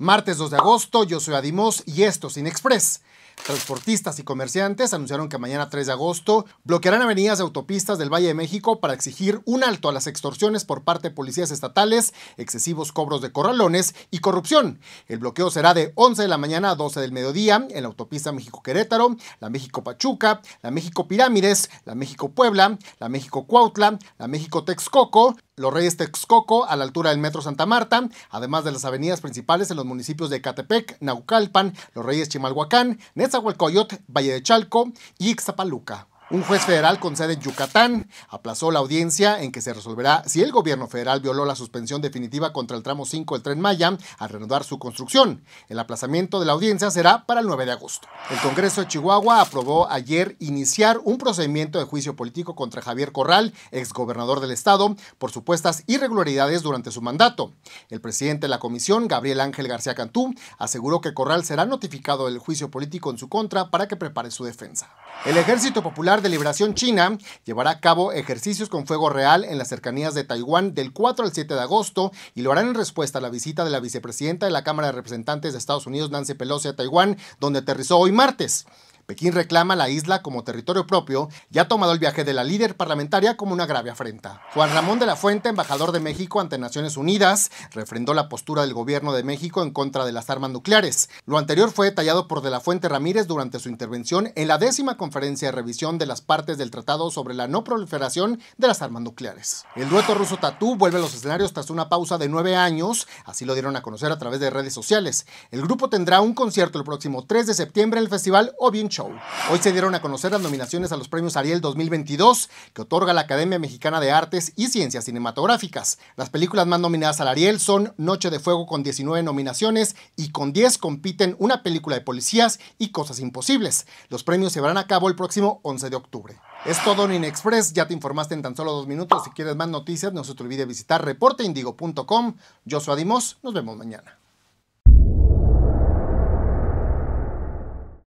Martes 2 de agosto, yo soy Adimos y esto sin Express. Transportistas y comerciantes anunciaron que mañana 3 de agosto bloquearán avenidas de autopistas del Valle de México para exigir un alto a las extorsiones por parte de policías estatales, excesivos cobros de corralones y corrupción. El bloqueo será de 11 de la mañana a 12 del mediodía en la autopista México-Querétaro, la México-Pachuca, la México-Pirámides, la México-Puebla, la México-Cuautla, la México-Texcoco, los Reyes Texcoco a la altura del Metro Santa Marta, además de las avenidas principales en los municipios de Catepec, Naucalpan, Los Reyes Chimalhuacán, Nezahualcóyotl, Valle de Chalco y Ixtapaluca. Un juez federal con sede en Yucatán aplazó la audiencia en que se resolverá si el gobierno federal violó la suspensión definitiva contra el tramo 5 del tren Maya al reanudar su construcción. El aplazamiento de la audiencia será para el 9 de agosto. El Congreso de Chihuahua aprobó ayer iniciar un procedimiento de juicio político contra Javier Corral, exgobernador del estado, por supuestas irregularidades durante su mandato. El presidente de la comisión, Gabriel Ángel García Cantú, aseguró que Corral será notificado del juicio político en su contra para que prepare su defensa. El Ejército Popular de Liberación China llevará a cabo ejercicios con fuego real en las cercanías de Taiwán del 4 al 7 de agosto y lo harán en respuesta a la visita de la vicepresidenta de la Cámara de Representantes de Estados Unidos, Nancy Pelosi, a Taiwán, donde aterrizó hoy martes. Pekín reclama la isla como territorio propio y ha tomado el viaje de la líder parlamentaria como una grave afrenta. Juan Ramón de la Fuente, embajador de México ante Naciones Unidas, refrendó la postura del gobierno de México en contra de las armas nucleares. Lo anterior fue detallado por de la Fuente Ramírez durante su intervención en la décima conferencia de revisión de las partes del Tratado sobre la no proliferación de las armas nucleares. El dueto ruso Tatú vuelve a los escenarios tras una pausa de nueve años, así lo dieron a conocer a través de redes sociales. El grupo tendrá un concierto el próximo 3 de septiembre en el festival Ovinch Hoy se dieron a conocer las nominaciones a los premios Ariel 2022 que otorga la Academia Mexicana de Artes y Ciencias Cinematográficas. Las películas más nominadas al Ariel son Noche de Fuego con 19 nominaciones y con 10 compiten una película de policías y Cosas Imposibles. Los premios se verán a cabo el próximo 11 de octubre. Es todo en Express, ya te informaste en tan solo dos minutos. Si quieres más noticias, no se te olvide visitar reporteindigo.com. Yo soy Adimos, nos vemos mañana.